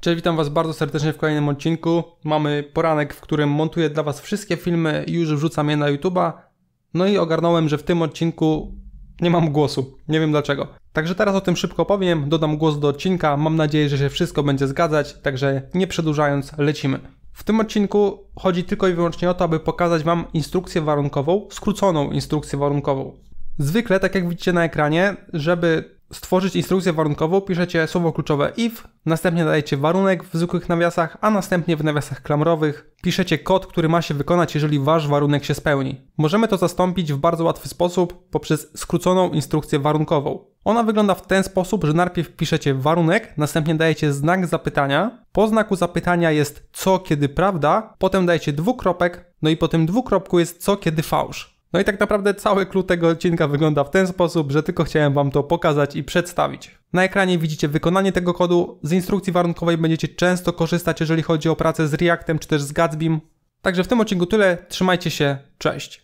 Cześć, witam Was bardzo serdecznie w kolejnym odcinku. Mamy poranek, w którym montuję dla Was wszystkie filmy i już wrzucam je na YouTube'a. No i ogarnąłem, że w tym odcinku nie mam głosu. Nie wiem dlaczego. Także teraz o tym szybko powiem, dodam głos do odcinka. Mam nadzieję, że się wszystko będzie zgadzać, także nie przedłużając, lecimy. W tym odcinku chodzi tylko i wyłącznie o to, aby pokazać Wam instrukcję warunkową, skróconą instrukcję warunkową. Zwykle, tak jak widzicie na ekranie, żeby stworzyć instrukcję warunkową, piszecie słowo kluczowe if, następnie dajecie warunek w zwykłych nawiasach, a następnie w nawiasach klamrowych piszecie kod, który ma się wykonać, jeżeli wasz warunek się spełni. Możemy to zastąpić w bardzo łatwy sposób poprzez skróconą instrukcję warunkową. Ona wygląda w ten sposób, że najpierw piszecie warunek, następnie dajecie znak zapytania. Po znaku zapytania jest co, kiedy prawda, potem dajecie dwukropek, no i po tym dwukropku jest co, kiedy fałsz. No i tak naprawdę cały clue tego odcinka wygląda w ten sposób, że tylko chciałem Wam to pokazać i przedstawić. Na ekranie widzicie wykonanie tego kodu, z instrukcji warunkowej będziecie często korzystać, jeżeli chodzi o pracę z Reactem czy też z Gatsbym. Także w tym odcinku tyle, trzymajcie się, cześć!